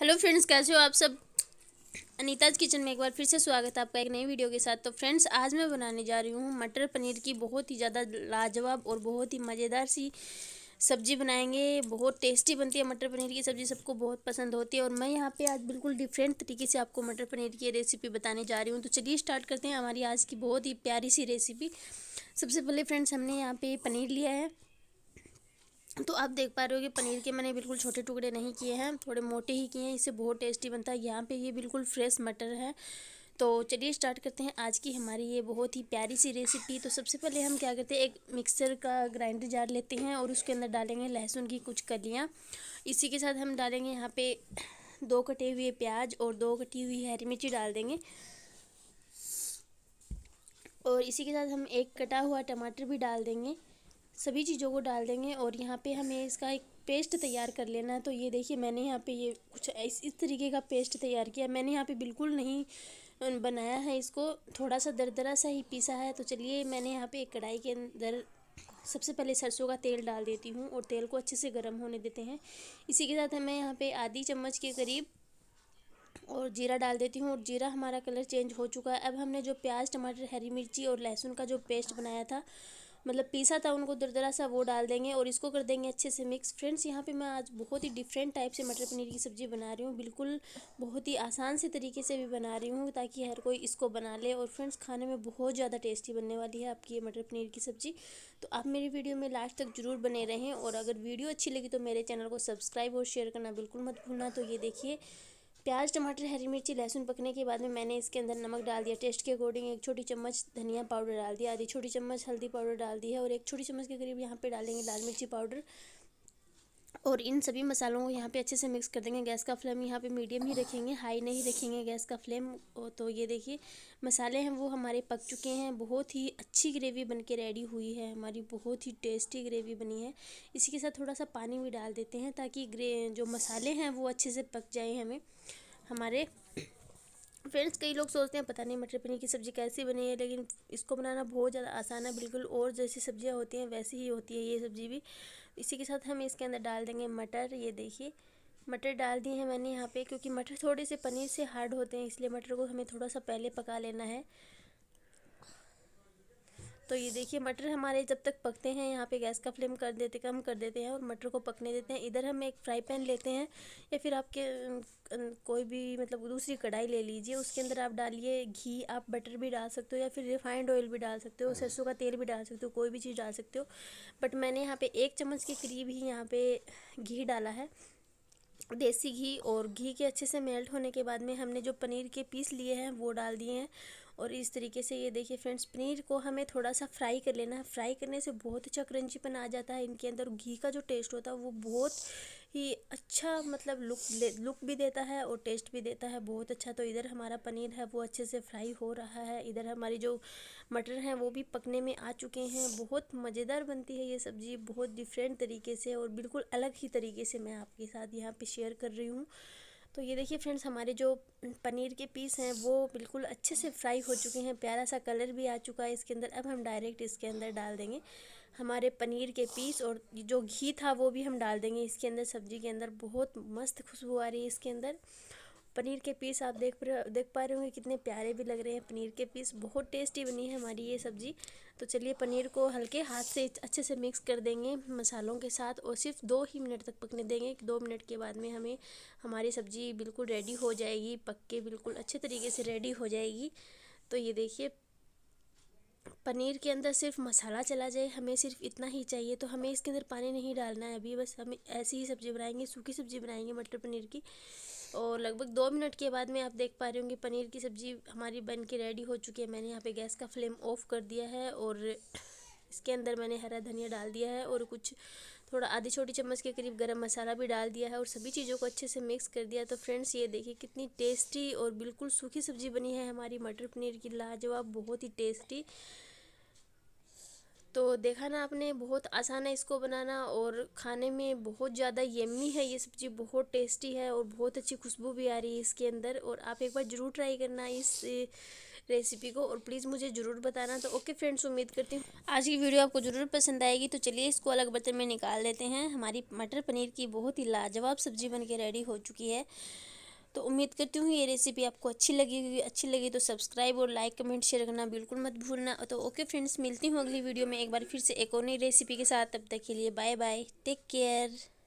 hello friends कैसे हो आप सब अनीताज किचन में एक बार फिर से स्वागत है आपका एक नई वीडियो के साथ तो फ्रेंड्स आज मैं बनाने जा रही हूँ मटर पनीर की बहुत ही ज़्यादा लाजवाब और बहुत ही मज़ेदार सी सब्ज़ी बनाएंगे बहुत टेस्टी बनती है मटर पनीर की सब्ज़ी सबको बहुत पसंद होती है और मैं यहाँ पे आज बिल्कुल डिफरेंट तरीके से आपको मटर पनीर की रेसिपी बताने जा रही हूँ तो चलिए स्टार्ट करते हैं हमारी आज की बहुत ही प्यारी सी रेसिपी सबसे पहले फ्रेंड्स हमने यहाँ पे पनीर लिया है तो आप देख पा रहे हो कि पनीर के मैंने बिल्कुल छोटे टुकड़े नहीं किए हैं थोड़े मोटे ही किए हैं इससे बहुत टेस्टी बनता है यहाँ पे ये बिल्कुल फ्रेश मटर है तो चलिए स्टार्ट करते हैं आज की हमारी ये बहुत ही प्यारी सी रेसिपी तो सबसे पहले हम क्या करते हैं एक मिक्सर का ग्राइंडर जार लेते हैं और उसके अंदर डालेंगे लहसुन की कुछ कलियाँ इसी के साथ हम डालेंगे यहाँ पर दो कटे हुए प्याज और दो कटी हुई हरी मिर्ची डाल देंगे और इसी के साथ हम एक कटा हुआ टमाटर भी डाल देंगे सभी चीज़ों को डाल देंगे और यहाँ पे हमें इसका एक पेस्ट तैयार कर लेना है तो ये देखिए मैंने यहाँ पे ये कुछ इस इस तरीके का पेस्ट तैयार किया मैंने यहाँ पे बिल्कुल नहीं बनाया है इसको थोड़ा सा दरदरा सा ही पीसा है तो चलिए मैंने यहाँ पे एक कढ़ाई के अंदर सबसे पहले सरसों का तेल डाल देती हूँ और तेल को अच्छे से गर्म होने देते हैं इसी के साथ हमें यहाँ पे आधी चम्मच के करीब और जीरा डाल देती हूँ और जीरा हमारा कलर चेंज हो चुका है अब हमने जो प्याज टमाटर हरी मिर्ची और लहसुन का जो पेस्ट बनाया था मतलब पीसा था उनको दरदरा सा वो डाल देंगे और इसको कर देंगे अच्छे से मिक्स फ्रेंड्स यहाँ पे मैं आज बहुत ही डिफरेंट टाइप से मटर पनीर की सब्ज़ी बना रही हूँ बिल्कुल बहुत ही आसान से तरीके से भी बना रही हूँ ताकि हर कोई इसको बना ले और फ्रेंड्स खाने में बहुत ज़्यादा टेस्टी बनने वाली है आपकी ये मटर पनीर की सब्ज़ी तो आप मेरी वीडियो में लास्ट तक ज़रूर बने रहें और अगर वीडियो अच्छी लगी तो मेरे चैनल को सब्सक्राइब और शेयर करना बिल्कुल मत भूलना तो ये देखिए प्याज टमाटर हरी मिर्ची लहसुन पकने के बाद में मैंने इसके अंदर नमक डाल दिया टेस्ट के अकॉर्डिंग एक छोटी चम्मच धनिया पाउडर डाल दिया आधी छोटी चम्मच हल्दी पाउडर डाल दी है और एक छोटी चम्मच के करीब यहाँ पे डालेंगे लाल मिर्ची पाउडर और इन सभी मसालों को यहाँ पे अच्छे से मिक्स कर देंगे गैस का फ्लेम यहाँ पे मीडियम ही रखेंगे हाई नहीं रखेंगे गैस का फ्लेम तो ये देखिए मसाले हैं वो हमारे पक चुके हैं बहुत ही अच्छी ग्रेवी बन के रेडी हुई है हमारी बहुत ही टेस्टी ग्रेवी बनी है इसी के साथ थोड़ा सा पानी भी डाल देते हैं ताकि ग्रे जो मसाले हैं वो अच्छे से पक जाए हमें हमारे फ्रेंड्स कई लोग सोचते हैं पता नहीं मटर पनीर की सब्ज़ी कैसी बनी है लेकिन इसको बनाना बहुत ज़्यादा आसान है बिल्कुल और जैसी सब्ज़ियाँ होती हैं वैसी ही होती है ये सब्ज़ी भी इसी के साथ हम इसके अंदर डाल देंगे मटर ये देखिए मटर डाल दिए हैं मैंने यहाँ पे क्योंकि मटर थोड़े से पनीर से हार्ड होते हैं इसलिए मटर को हमें थोड़ा सा पहले पका लेना है तो ये देखिए मटर हमारे जब तक पकते हैं यहाँ पे गैस का फ्लेम कर देते कम कर देते हैं और मटर को पकने देते हैं इधर हम एक फ्राई पैन लेते हैं या फिर आपके अं, कोई भी मतलब दूसरी कढ़ाई ले लीजिए उसके अंदर आप डालिए घी आप बटर भी डाल सकते हो या फिर रिफाइंड ऑयल भी डाल सकते हो सरसों का तेल भी डाल सकते हो कोई भी चीज़ डाल सकते हो बट मैंने यहाँ पर एक चम्मच के करीब ही यहाँ पर घी डाला है देसी घी और घी के अच्छे से मेल्ट होने के बाद में हमने जो पनीर के पीस लिए हैं वो डाल दिए हैं और इस तरीके से ये देखिए फ्रेंड्स पनीर को हमें थोड़ा सा फ्राई कर लेना है फ्राई करने से बहुत अच्छा क्रंचीपन आ जाता है इनके अंदर घी का जो टेस्ट होता है वो बहुत ही अच्छा मतलब लुक लुक भी देता है और टेस्ट भी देता है बहुत अच्छा तो इधर हमारा पनीर है वो अच्छे से फ्राई हो रहा है इधर हमारी जो मटर हैं वो भी पकने में आ चुके हैं बहुत मज़ेदार बनती है ये सब्ज़ी बहुत डिफरेंट तरीके से और बिल्कुल अलग ही तरीके से मैं आपके साथ यहाँ पर शेयर कर रही हूँ तो ये देखिए फ्रेंड्स हमारे जो पनीर के पीस हैं वो बिल्कुल अच्छे से फ्राई हो चुके हैं प्यारा सा कलर भी आ चुका है इसके अंदर अब हम डायरेक्ट इसके अंदर डाल देंगे हमारे पनीर के पीस और जो घी था वो भी हम डाल देंगे इसके अंदर सब्ज़ी के अंदर बहुत मस्त खुशबू आ रही है इसके अंदर पनीर के पीस आप देख देख पा रहे होंगे कितने प्यारे भी लग रहे हैं पनीर के पीस बहुत टेस्टी बनी है हमारी ये सब्ज़ी तो चलिए पनीर को हल्के हाथ से अच्छे से मिक्स कर देंगे मसालों के साथ और सिर्फ दो ही मिनट तक पकने देंगे दो मिनट के बाद में हमें हमारी सब्ज़ी बिल्कुल रेडी हो जाएगी पक के बिल्कुल अच्छे तरीके से रेडी हो जाएगी तो ये देखिए पनीर के अंदर सिर्फ मसाला चला जाए हमें सिर्फ इतना ही चाहिए तो हमें इसके अंदर पानी नहीं डालना है अभी बस हम ऐसी ही सब्ज़ी बनाएंगे सूखी सब्ज़ी बनाएंगे मटर पनीर की और लगभग दो मिनट के बाद में आप देख पा रहे होंगे पनीर की सब्ज़ी हमारी बन के रेडी हो चुकी है मैंने यहाँ पे गैस का फ्लेम ऑफ कर दिया है और इसके अंदर मैंने हरा धनिया डाल दिया है और कुछ थोड़ा आधी छोटी चम्मच के करीब गरम मसाला भी डाल दिया है और सभी चीज़ों को अच्छे से मिक्स कर दिया तो फ्रेंड्स ये देखिए कितनी टेस्टी और बिल्कुल सूखी सब्ज़ी बनी है हमारी मटर पनीर की लाजवाब बहुत ही टेस्टी तो देखा ना आपने बहुत आसान है इसको बनाना और खाने में बहुत ज़्यादा यम्मी है ये सब्ज़ी बहुत टेस्टी है और बहुत अच्छी खुशबू भी आ रही है इसके अंदर और आप एक बार ज़रूर ट्राई करना इस रेसिपी को और प्लीज़ मुझे ज़रूर बताना तो ओके फ्रेंड्स उम्मीद करती हूँ आज की वीडियो आपको ज़रूर पसंद आएगी तो चलिए इसको अलग बर्तन में निकाल देते हैं हमारी मटर पनीर की बहुत ही लाजवाब सब्ज़ी बन के रेडी हो चुकी है तो उम्मीद करती हूँ ये रेसिपी आपको अच्छी लगी होगी अच्छी लगी तो सब्सक्राइब और लाइक कमेंट शेयर करना बिल्कुल मत भूलना तो ओके फ्रेंड्स मिलती हूँ अगली वीडियो में एक बार फिर से एक और नई रेसिपी के साथ तब तक के लिए बाय बाय टेक केयर